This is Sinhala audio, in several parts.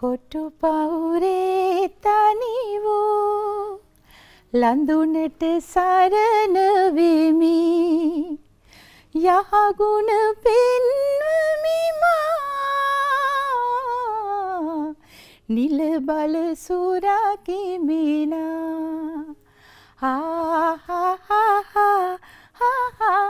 කොටු පවුරේ තනි වූ ලඳුනට සරණ වෙමි යහගුණ පෙන්වමි මා නිල බල සුරකිමිනා ආ හා හා හා හා හා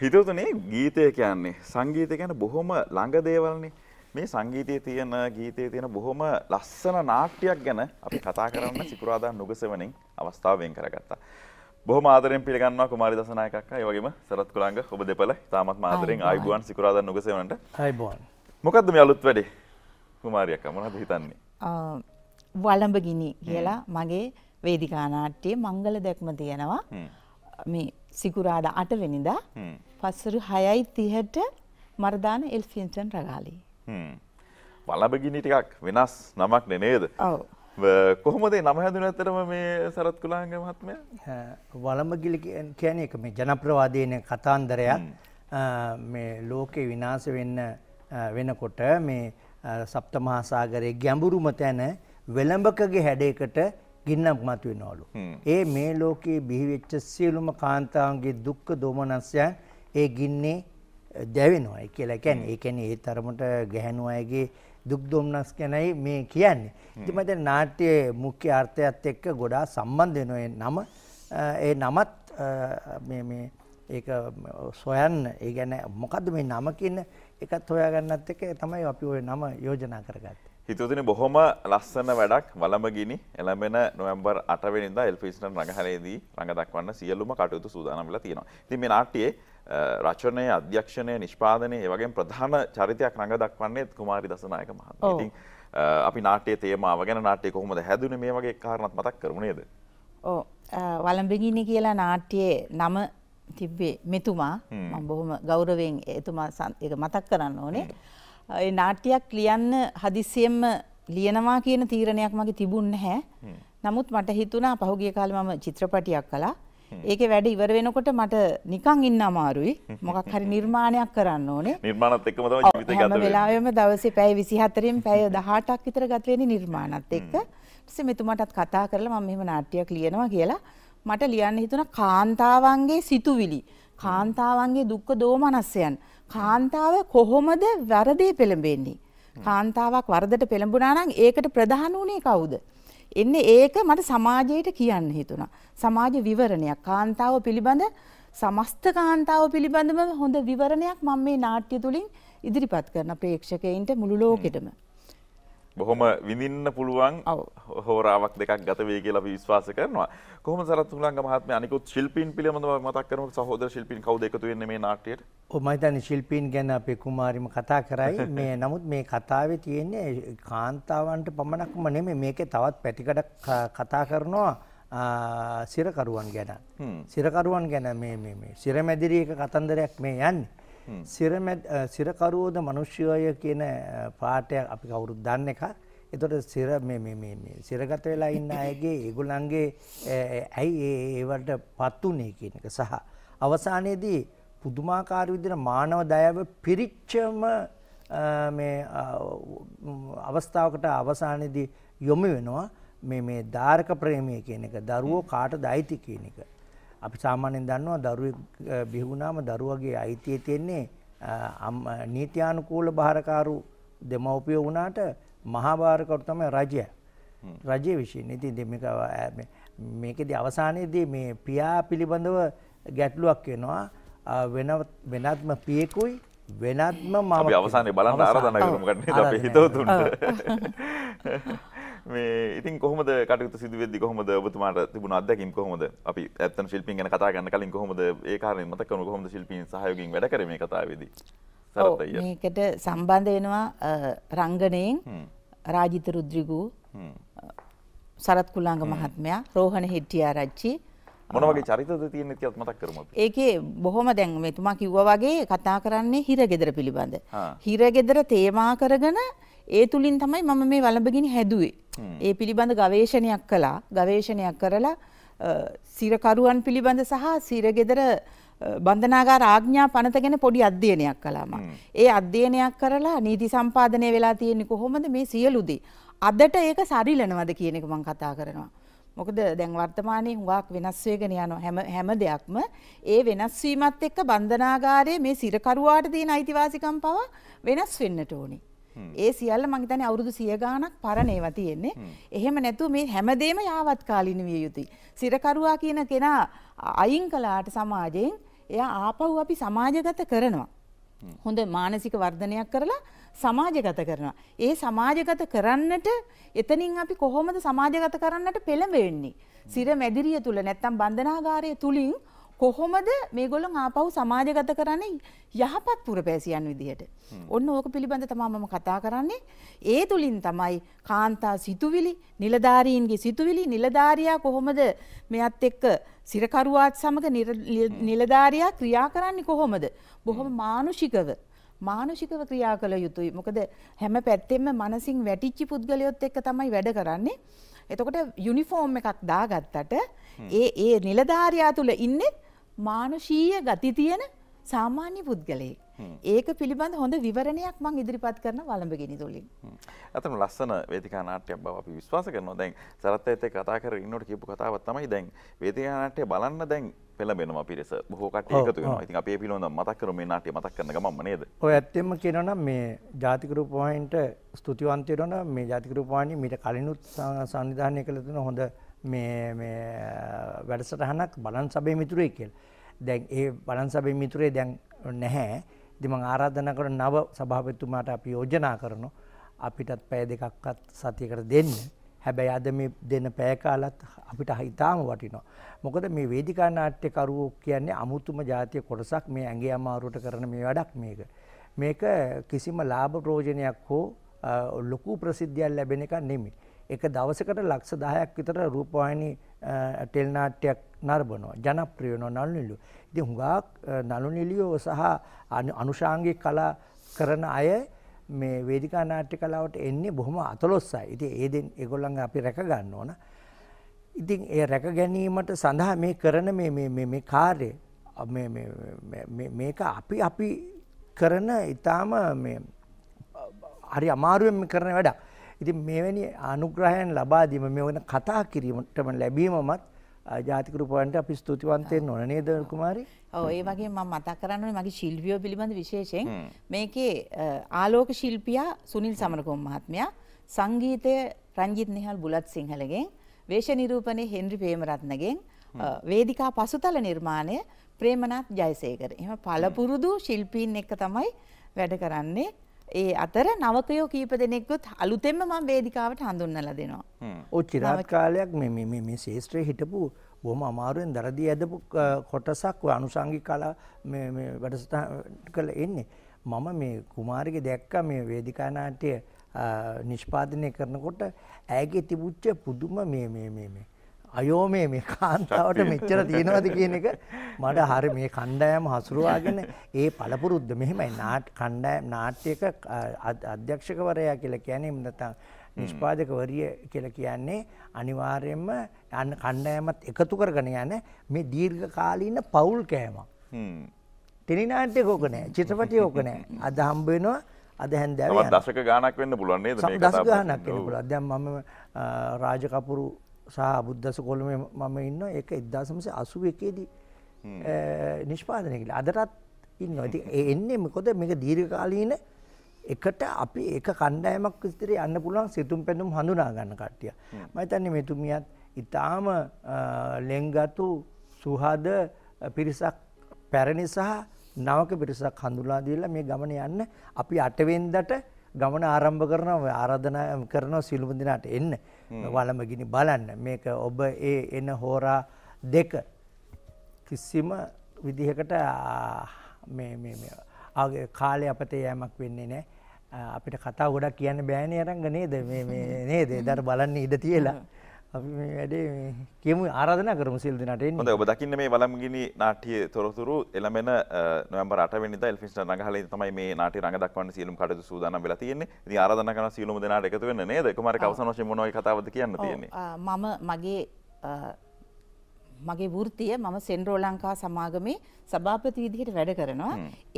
හිතතුනේ ගීතය කියන්නේ සංගීත ගැන බොහොම ළඟ දේවල්නේ මේ සංගීතයේ තියෙන ගීතයේ තියෙන බොහොම ලස්සන නාට්‍යයක් ගැන අපි කතා කරන්න සිකුරාදා නුගසවනින් අවස්ථාවෙන් කරගත්තා. බොහොම ආදරෙන් පිළිගන්නවා කුමාරි දසනායක අක්කා ඒ වගේම සරත් කුලංග ඔබ දෙපළ ඉතාමත් ආදරෙන් ආයුබෝවන් සිකුරාදා නුගසවනට. ආයුබෝවන්. මොකද්ද මේ අලුත් වැඩේ? කුමාරි අක්කා මොනවද හිතන්නේ? වළඹ ගිනි කියලා මගේ වේදිකා නාට්‍යයේ මංගල දැක්ම තියෙනවා. මේ සිකුරාඩ අටවෙනිදා පස්සරු හයයි තිහට මරදාන එල්ෆින්ටන් රගාලී. වලබගිනි ටිකක් වෙනස් නමක් නෙනේද. කොහොමදේ නම හැදුන ඇතරම මේ සරත් කුලාංග මහත්මය වලමගිලි කියන එක මේ ජනප්‍රවාදයන කතාන්දරයක් මේ ලෝකෙ විනාස වෙන්න වෙනකොට මේ සප්තමහාසාගරය ගැඹුරුම තැන වෙළඹකගේ හැඩයකට ගින්නක් මතුවෙනවලු. ඒ මේ ලෝකයේ බිහිවෙච්ච සියලුම කාන්තාවන්ගේ දුක්ඛ දෝමනස්යන් ඒ ගින්නේ දැවෙනවා කියලා කියන්නේ. ඒ කියන්නේ ඒ තරමට ගැහණු අයගේ දුක් දෝමනස් ගැනයි මේ කියන්නේ. ඉතින් මම නාට්‍ය මුඛ්‍ය අර්ථයත් එක්ක ගොඩාක් සම්බන්ධ නම. ඒ නමත් මේ මේ ඒක සොයන්න ඒ කියන්නේ මොකද්ද මේ නම කියන එකත් හොයාගන්නත් එක තමයි අපි ওই නම යෝජනා කරගත්තේ. හිතුතින බොහොම ලස්සන වැඩක් වලමගිනි එළඹෙන නොවම්බර් අටවෙනිද එල්පිස්ටන් රඟහරේදී රඟ දක්වන්න සියලුම කටයුතු සූදානම්ල තියෙනවා. ති මේ නාට්‍යයේ රචනය අධ්‍යක්ෂණය නිෂ්පාදනය වගේ ප්‍රධාන චරිතයක් රඟ දක්වන්නේ කුමාරි දසනායක මහ ඉතින් අපි නාට්‍යයේ තේමාව ගැන නාට්‍යය කොහොමද හැදුනේ මේ වගේ කාරණාත් මතක් කරමු නේද? ඔව් වලඹගිනි කියලා නාට්‍යයේ නම තිබ්බේ මෙතුමා මම බොහොම ගෞරවයෙන් එතුමා ඒක මතක් කරන්න ඕනේ. ඒ නාට්‍යයක් ලියන්න හදිසියෙන්ම ලියනවා කියන තීරණයක් මගේ තිබුණ නැහැ. නමුත් මට හිතුණා පහුගිය කාලේ මම චිත්‍රපටියක් කළා. ඒකේ වැඩ ඉවර වෙනකොට මට නිකන් ඉන්න අමාරුයි. මොකක් හරි නිර්මාණයක් කරන්න ඕනේ. නිර්මාණත් එක්කම තමයි ජීවිතය ගත වෙන්නේ. හැම වෙලාවෙම දවසේ පැය 24න් පැය 18ක් විතර ගත වෙන්නේ නිර්මාණත් එක්ක. ඊපස්සේ මෙතුමාටත් කතා කරලා මම මෙහෙම නාට්‍යයක් ලියනවා කියලා මට ලියන්න හිතුණා කාන්තාවන්ගේ සිතුවිලි. කාන්තාවන්ගේ දුක්ඛ දෝමනස්යන් කාන්තාව කොහොමද වැරදේ පෙළඹෙන්නේ කාන්තාවක් වරදට පෙළඹුණා නම් ඒකට ප්‍රධාන උනේ කවුද එන්නේ ඒක මට සමාජයට කියන්න හිතුණා සමාජ විවරණයක් කාන්තාව පිළිබඳ සමස්ත කාන්තාව පිළිබඳව හොඳ විවරණයක් මම මේ නාට්‍ය තුලින් ඉදිරිපත් කරන ප්‍රේක්ෂකයන්ට මුළු ලෝකෙටම බොහොම විඳින්න පුළුවන් හෝරාවක් දෙකක් ගත වේ කියලා අපි විශ්වාස කරනවා. කොහොම සරත් තුලංග මහත්මයා අනිකුත් ශිල්පීන් පිළිබඳව මතක් කරනකොට සහෝදර ශිල්පීන් කවුද එකතු වෙන්නේ මේ නාට්‍යයට? ඔව් මම හිතන්නේ ශිල්පීන් ගැන අපේ කුමාරිම කතා කරයි. මේ නමුත් මේ කතාවේ තියෙන්නේ කාන්තාවන්ට පමණක්ම නෙමෙයි මේකේ තවත් පැතිකඩක් කතා කරනවා සිරකරුවන් ගැන. සිරකරුවන් ගැන මේ මේ මේ සිරමැදිරි එක කතන්දරයක් මේ යන්නේ. සිරකරුවෝද මනුෂ්‍යය කියන පාටයක් අපි කවුරුත් දන්න එක එතොට සිර සිරගත වෙලා ඉන්න අයගේ ඒගුලන්ගේ ඇයි ඒවට පත්වනේ කියන එක සහ. අවසානයේදී පුදුමාකාර විදින මානව දයව පිරිච්චම අවස්ථාවකට අවසානයේදී යොමු වෙනවා මේ ධාරක ප්‍රේමය කියන එක දරුවෝ කාට දයිති කියන එක. අපි සාමාන්‍යයෙන් දන්නවා දරුවෙක් බිහි වුණාම දරුවගේ අයිතිය තියෙන්නේ නීත්‍යානුකූල භාරකාරු දෙමව්පිය වුණාට මහා භාරකරු තමයි රජය. රජයේ විශ්ින්. ඉතින් මේක මේකේදී අවසානයේදී මේ පියා පිළිබඳව ගැටලුවක් වෙනවා. වෙන වෙනත්ම පියෙකුයි වෙනත්ම මම අවසානයේ බලන්න ආරාධනා කරමු ගන්න අපි හිතවතුන්ට. මේ ඉතින් කොහොමද කටයුතු සිදුවෙද්දි කොහොමද ඔබතුමාට තිබුණ අත්දැකීම් කොහොමද අපි ඇත්තන ශිල්පීන් ගැන කතා ගන්න කලින් කොහොමද ඒ කාරණේ මතක කරන කොහොමද ශිල්පීන් සහයෝගයෙන් වැඩ කරේ මේ කතාවේදී සරත් අයියා මේකට සම්බන්ධ වෙනවා රංගනයෙන් රාජිත රුද්‍රිගු සරත් කුලාංග මහත්මයා රෝහණ හෙට්ටිආරච්චි මොන වගේ චරිතද තියෙන්නේ කියලා මතක් කරමු අපි. ඒකේ බොහොම දැන් මෙතුමා කිව්වා වගේ කතා කරන්නේ හිරගෙදර පිළිබඳ. හිරගෙදර තේමා කරගෙන ඒ තුලින් තමයි මම මේ වළඹගිනි හැදුවේ. ඒ පිළිබඳ ගවේෂණයක් කළා ගවේෂණයක් කරලා සිරකරුවන් පිළිබඳ සහ සිරගෙදර බන්ධනාගාර ආඥා පනත ගැන පොඩි අධ්‍යයනයක් කළාම. ඒ අධ්‍යයනයක් කරලා නීති සම්පාදනය වෙලා තියෙන්නේ කොහොමද මේ සියලු දේ. අදට ඒක සරිලනවද කියන එක මම කතා කරනවා. මොකද දැන් වර්තමානයේ හුඟක් වෙනස් වෙගෙන යනවා හැම හැම දෙයක්ම ඒ වෙනස් වීමත් එක්ක බන්ධනාගාරයේ මේ සිරකරුවාට තියෙන අයිතිවාසිකම් පවා වෙනස් වෙන්නට ඕනේ. ඒ සියල්ල මං හිතන්නේ අවුරුදු 100 ගාණක් පරණ ඒවා තියෙන්නේ. එහෙම නැතුව මේ හැමදේම යාවත්කාලින විය යුතුයි. සිරකරුවා කියන කෙනා අයින් කළාට සමාජයෙන් එයා ආපහු අපි සමාජගත කරනවා. හොඳ මානසික වර්ධනයක් කරලා සමාජගත කරනවා. ඒ සමාජගත කරන්නට එතනින් අපි කොහොමද සමාජගත කරන්නට පෙළඹෙන්නේ? සිර මැදිරිය තුල නැත්තම් බන්ධනාගාරය තුලින් කොහොමද මේගොල්ලන් ආපහු සමාජගත කරන්නේ යහපත් පුරපෑසියන් විදිහට. ඔන්න ඕක පිළිබඳ තමා මම කතා කරන්නේ. ඒ තුලින් තමයි කාන්තා සිතුවිලි, නිලධාරීන්ගේ සිතුවිලි, නිලධාරියා කොහොමද මෙයත් එක්ක සිරකරුවාත් සමග නිලධාරියා ක්‍රියා කරන්නේ කොහොමද? බොහොම මානුෂිකව මානුෂිකව ක්‍රියා කළ යුතුයි. මොකද හැම පැත්තෙම මනසින් වැටිච්චි පුද්ගලයොත් එක්ක තමයි වැඩ කරන්නේ. එතකොට යුනිෆෝම් එකක් දාගත්තට ඒ ඒ නිලධාරියා තුල ඉන්නේ මානුෂීය ගති තියෙන සාමාන්‍ය පුද්ගලයෙක්. ඒක පිළිබඳ හොඳ විවරණයක් මං ඉදිරිපත් කරන වළඹගෙන තුළින්. ඇතම ලස්සන වේදිකා නාට්‍යයක් බව අපි විශ්වාස කරනවා. දැන් සරත් ඇත්තේ කතා කරගෙන ඉන්නකොට කියපු කතාවක් තමයි දැන් වේදිකා නාට්‍ය බලන්න දැන් පෙළඹෙනවා පිරිස බොහෝ කට එකතු වෙනවා. ඉතින් අපේ පිළිවෙල මතක් කරමු මේ නාට්‍ය මතක් කරන ගමන්ම නේද? ඔය ඇත්තෙන්ම කියනවා නම් මේ ජාතික රූපවාහිනියට ස්තුතිවන්ත වෙනවා මේ ජාතික රූපවාහිනිය මීට කලිනුත් සංවිධානය කළ දෙන හොඳ මේ වැඩසටහනක් බලන් සබේ මිතුරේ කියල. දැන් ඒ බලන් සබේ මිතුරේ දැන් නැහැ දෙමං ආරාධන කර නව සභාපතුමාට අපි යෝජනා කරනු අපිටත් පැය දෙකක්වත් සතියකට දෙන්න. හැබැයි අද මේ දෙන පෑකාලත් අපිට හිතාම වටිනවා. මොකද මේ වේදිකා නාට්‍යකරුවෝ කියන්නේ අමුතුම ජාතිය කොටසක් මේ ඇගේ අමාරුවට කරන මේ වැඩක් මේක. මේක කිසිම ලාභ ප්‍රෝජනයක් හෝ ලොකු ප්‍රසිද්ධියක් ලැබෙන එක නෙමෙයි. එක දවසකට ලක්ෂ 10ක් විතර රූපවාහිනී ටෙලි නාට්‍යයක් නරඹනවා ජනප්‍රිය වෙනවා නළු නිළියෝ. ඉතින් හුඟක් නළු නිළියෝ සහ අනුශාංගික කලා කරන අය මේ වේදිකා නාට්‍ය කලාවට එන්නේ බොහොම අතලොස්සයි. ඉතින් ඒ දෙන් ඒගොල්ලන් අපි රැක ගන්න ඕන. ඉතින් ඒ රැක ගැනීමට සඳහා මේ කරන මේ මේ මේ කාර්යය මේ මේ මේක අපි අපි කරන ඊටාම මේ හරි අමාරුවෙන් කරන වැඩක්. ඉතින් මෙවැනි අනුග්‍රහයන් ලබා දීම මෙවන කතා කිරීමටම ලැබීමමත් ජාතික රූපවන්ට අපි ස්තුතිවන්ත වෙන්න ඕන නේද කුමාරි? ඔව් ඒ වගේම මම මතක් කරන්න ඕනේ මගේ ශිල්පියෝ පිළිබඳ විශේෂයෙන් මේකේ ආලෝක ශිල්පියා සුනිල් සමරකෝන් මහත්මයා සංගීතය රංජිත් නිහල් බුලත් සිංහලගෙන් වේශ නිරූපණය හෙන්රි ප්‍රේමරත්නගෙන් වේදිකා පසුතල නිර්මාණය ප්‍රේමනාත් ජයසේකර. එහෙම පළපුරුදු ශිල්පීන් එක්ක තමයි වැඩ කරන්නේ. ඒ අතර නවකයෝ කීප දෙනෙක්ගොත් අලුතෙම මම වේදිකාවට හඳුන්වලා දෙනවා. ඔව් චිරාත් කාලයක් මේ මේ මේ ශාස්ත්‍රයේ හිටපු බොහොම අමාරුවෙන් දරදී ඇදපු කොටසක් ඔය අනුසංගික කලා මේ මේ වැඩසටහන් කළ එන්නේ. මම මේ කුමාරිගේ දැක්කා මේ වේදිකා නාට්‍ය නිෂ්පාදනය කරනකොට ඇයගේ තිබුච්ච පුදුම මේ මේ මේ මේ අයෝමේ මේ කාන්තාවට මෙච්චර තියෙනවද කියන එක මට හරි මේ කණ්ඩායම හසුරුවාගෙන ඒ පළපුරුද්ද මෙහෙමයි නාට්‍ය කණ්ඩායම නාට්‍යක අධ්‍යක්ෂකවරයා කියලා කියන්නේ නැත්නම් නිෂ්පාදකවරිය කියලා කියන්නේ අනිවාර්යයෙන්ම අන්න කණ්ඩායමත් එකතු කරගෙන යන මේ දීර්ඝ කාලීන පෞල් කෑමක්. ටෙලිනාට්‍යක ඕක නෑ චිත්‍රපටය ඕක නෑ අද හම්බ වෙනවා අද හැන්දෑව දශක ගානක් වෙන්න පුළුවන් නේද මේ කතාව දශක ගානක් වෙන්න පුළුවන් දැන් මම රාජ කපුරු සහ බුද්දස කොළමේ මම ඉන්නවා ඒක 1981 දී නිෂ්පාදනය කළා. අදටත් ඉන්නවා. ඉතින් ඒ එන්නේ මොකද මේක දීර්ඝකාලීන එකට අපි එක කණ්ඩායමක් විතර යන්න පුළුවන් සිතුම් පැඳුම් හඳුනා ගන්න කට්ටිය. මම හිතන්නේ මෙතුමියත් ඊටාම ලෙන්ගතු සුහද පිරිසක් පැරණි සහ නවක පිරිසක් හඳුනා දීලා මේ ගමන යන්න අපි 8 වෙනිදාට ගමන ආරම්භ කරනවා ආරාධනා කරනවා සිළුමු දිනාට එන්න. වළමගිනි බලන්න මේක ඔබ ඒ එන හෝරා දෙක කිසිම විදිහකට ආගේ කාලය අපතේ යෑමක් වෙන්නේ නෑ අපිට කතා ගොඩක් කියන්න බෑනය අරංග නේද නේද දර බලන්න ඉඩ තියලා අපි මේ වැඩේ කියමු ආරාධනා කරමු සියලු දෙනාට එන්න. හොඳයි ඔබ දකින්න මේ වළම්ගිනි නාට්‍ය තොරතුරු එළමෙන නොවැම්බර් 8 වෙනිදා එල්ෆින්ස්ටර් රඟහලේ තමයි මේ නාට්‍ය රඟ දක්වන්න සියලුම කටයුතු සූදානම් වෙලා තියෙන්නේ. ඉතින් ආරාධනා කරන සියලුම දෙනාට එකතු වෙන්න නේද? කුමාරක අවසන් වශයෙන් මොන වගේ කතාවක්ද කියන්න තියෙන්නේ? මම මගේ මගේ වෘත්තිය මම සෙන්ඩ්‍රෝ ලංකා සමාගමේ සභාපති විදිහට වැඩ කරනවා.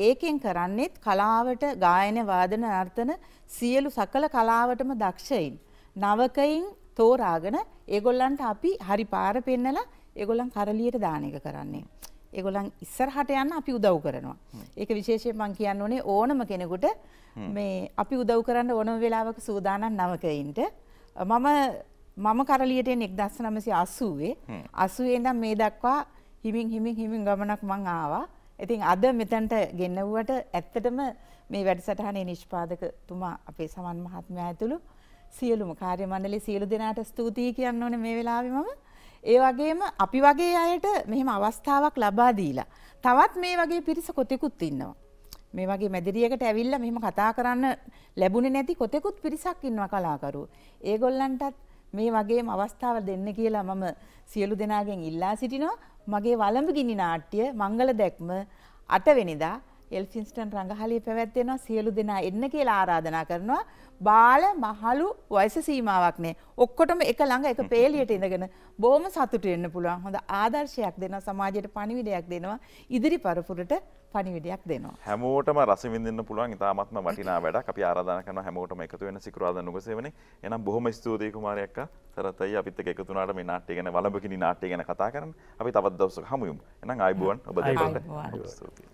ඒකෙන් කරන්නේත් කලාවට ගායන වාදන නර්තන සියලු සකල කලාවටම දක්ෂයින්. නවකයින් තෝරාගෙන ඒගොල්ලන්ට අපි හරි පාර පෙන්නලා ඒගොල්ලන් කරලියට දාන එක කරන්නේ. ඒගොලන් ඉස්සරහට යන්න අපි උදව් කරනවා. ඒක විශේෂයෙන් මං කියන්න ඕනේ ඕනම කෙනෙකුට මේ අපි උදව් කරන්න ඕනම වෙලාවක සූදානම් නවකයින්ට මම මම කරලියට එන්නේ 1980 80 ඉඳන් මේ දක්වා හිමින් හිමින් හිමින් ගමනක් මං ආවා. ඉතින් අද මෙතනට ගෙන්නවුවට ඇත්තටම මේ වැඩසටහනේ නිෂ්පාදකතුමා අපේ සමන් මහත්මයා ඇතුළු සියලුම කාර්ය මණ්ඩලයේ සියලු දෙනාට ස්තුතියි කියන්න ඕනේ මේ වෙලාවේ මම. ඒ වගේම අපි වගේ අයට මෙහෙම අවස්ථාවක් ලබා දීලා තවත් මේ වගේ පිරිස කොතෙකුත් ඉන්නවා. මේ වගේ මැදිරියකට ඇවිල්ලා මෙහෙම කතා කරන්න ලැබුණේ නැති කොතෙකුත් පිරිසක් ඉන්නවා කලාකරුවෝ. ඒගොල්ලන්ටත් මේ වගේම අවස්ථාව දෙන්න කියලා මම සියලු දෙනාගෙන් ඉල්ලා සිටිනවා. මගේ වළඹ ගිනි නාට්‍ය මංගල දැක්ම 8 වෙනිදා එල්ෆින්ස්ටන් රඟහලිය පැවැත්වෙනවා සියලු දෙනා එන්න කියලා ආරාධනා කරනවා බාල මහලු වයස සීමාවක් නෑ ඔක්කොටම එක ළඟ එක පේලියට ඉඳගෙන බොහොම සතුටු වෙන්න පුළුවන් හොඳ ආදර්ශයක් දෙනවා සමාජයට පණිවිඩයක් දෙනවා ඉදිරි පරපුරට පණිවිඩයක් දෙනවා හැමෝටම රස විඳින්න පුළුවන් ඉතාමත්ම වටිනා වැඩක් අපි ආරාධනා කරනවා හැමෝටම එකතු වෙන සිකුරාදා නුගසේවනේ එනම් බොහොම ස්තුතියි කුමාරය අක්කා සරත් අයියා අපිත් එක්ක එකතු වුණාට මේ නාට්‍ය ගැන වළඹකිනි නාට්‍ය ගැන කතා කරන්න අපි තවත් දවසක හමු වෙමු එනම් ආයුබෝවන් ඔබ දෙන්නට ස්තුතියි